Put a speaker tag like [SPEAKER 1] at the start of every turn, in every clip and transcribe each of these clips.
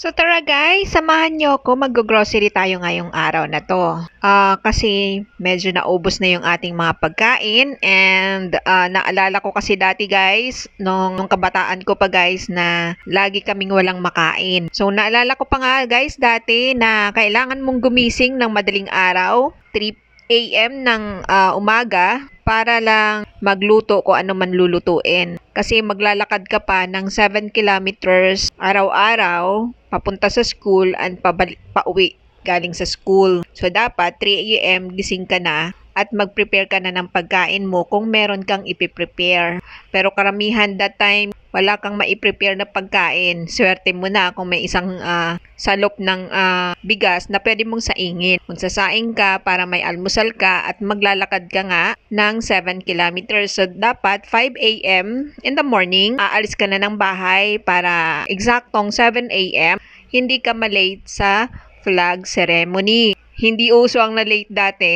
[SPEAKER 1] So tara guys, samahan nyo ako, mag-grocery tayo ngayong araw na to. Uh, kasi medyo naubos na yung ating mga pagkain and uh, naalala ko kasi dati guys, nung, nung kabataan ko pa guys na lagi kaming walang makain. So naalala ko pa nga guys dati na kailangan mong gumising ng madaling araw, 3 a.m. ng uh, umaga para lang magluto ko ano man lulutuin. Kasi maglalakad ka pa ng 7 kilometers araw-araw papunta sa school and pauwi galing sa school. So, dapat 3 a.m. gising ka na at mag-prepare ka na ng pagkain mo kung meron kang ipiprepare. Pero karamihan that time, wala kang maiprepare na pagkain. Swerte mo na kung may isang uh, salop ng uh, bigas na pwede mong saingin. Magsasaing ka para may almusal ka at maglalakad ka nga ng 7 kilometers. So, dapat 5 a.m. in the morning, aalis ka na ng bahay para eksaktong 7 a.m. Hindi ka malate sa flag ceremony. Hindi uso ang na-late dati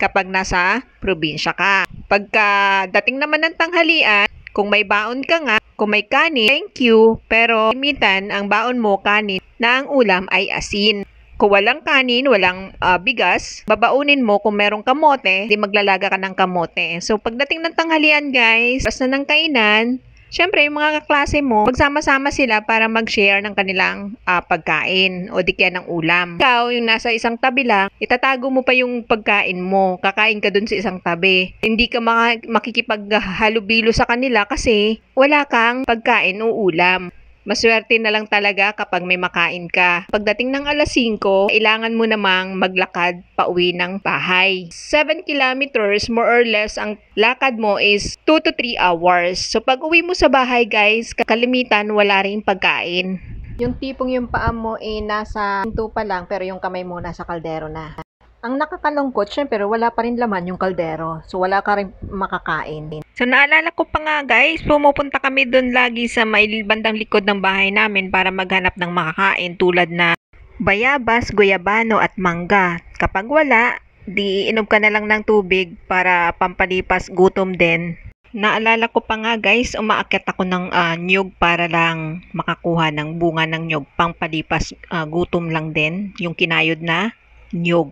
[SPEAKER 1] kapag nasa probinsya ka. Pagkadating naman ng tanghalian, kung may baon ka nga, kung may kanin, thank you, pero limitan ang baon mo kanin na ang ulam ay asin. Kung walang kanin, walang uh, bigas, babaunin mo kung merong kamote, di maglalaga ka ng kamote. So, pagdating ng tanghalian guys, basta ng kainan, Siyempre, yung mga kaklase mo, magsama-sama sila para mag-share ng kanilang uh, pagkain o di kaya ng ulam. Ikaw, yung nasa isang tabi lang, itatago mo pa yung pagkain mo. Kakain ka dun sa isang tabi. Hindi ka maka- makikipaghalubilo sa kanila kasi wala kang pagkain o ulam. Maswerte na lang talaga kapag may makain ka. Pagdating ng alas 5, kailangan mo namang maglakad pauwi ng bahay. 7 kilometers, more or less, ang lakad mo is 2 to 3 hours. So pag uwi mo sa bahay guys, kakalimitan, wala rin pagkain. Yung tipong yung paa mo eh nasa pinto pa lang pero yung kamay mo nasa kaldero na. Ang nakakalungkot, syempre, wala pa rin laman yung kaldero. So, wala ka rin makakain. So, naalala ko pa nga guys, pumupunta kami doon lagi sa may bandang likod ng bahay namin para maghanap ng makakain tulad na bayabas, guyabano at mangga. Kapag wala, di inom ka na lang ng tubig para pampalipas gutom din. Naalala ko pa nga guys, umaakit ako ng uh, nyug para lang makakuha ng bunga ng nyug. Pangpalipas uh, ah, gutom lang din yung kinayod na nyug.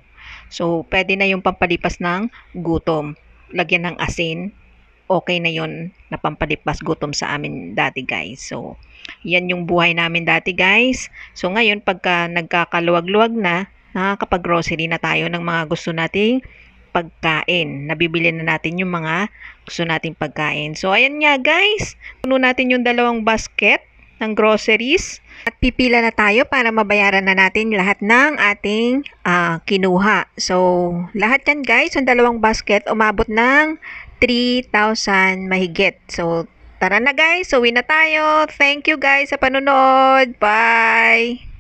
[SPEAKER 1] So, pwede na yung pampalipas ng gutom. Lagyan ng asin. Okay na yon na pampalipas gutom sa amin dati guys. So, yan yung buhay namin dati guys. So, ngayon pagka nagkakaluwag-luwag na, nakakapag-grocery na tayo ng mga gusto nating pagkain. Nabibili na natin yung mga gusto nating pagkain. So, ayan nga guys. Puno natin yung dalawang basket ng groceries. At pipila na tayo para mabayaran na natin lahat ng ating uh, kinuha. So, lahat yan guys, ang dalawang basket, umabot ng 3,000 mahigit. So, tara na guys, so win na tayo. Thank you guys sa panonood. Bye!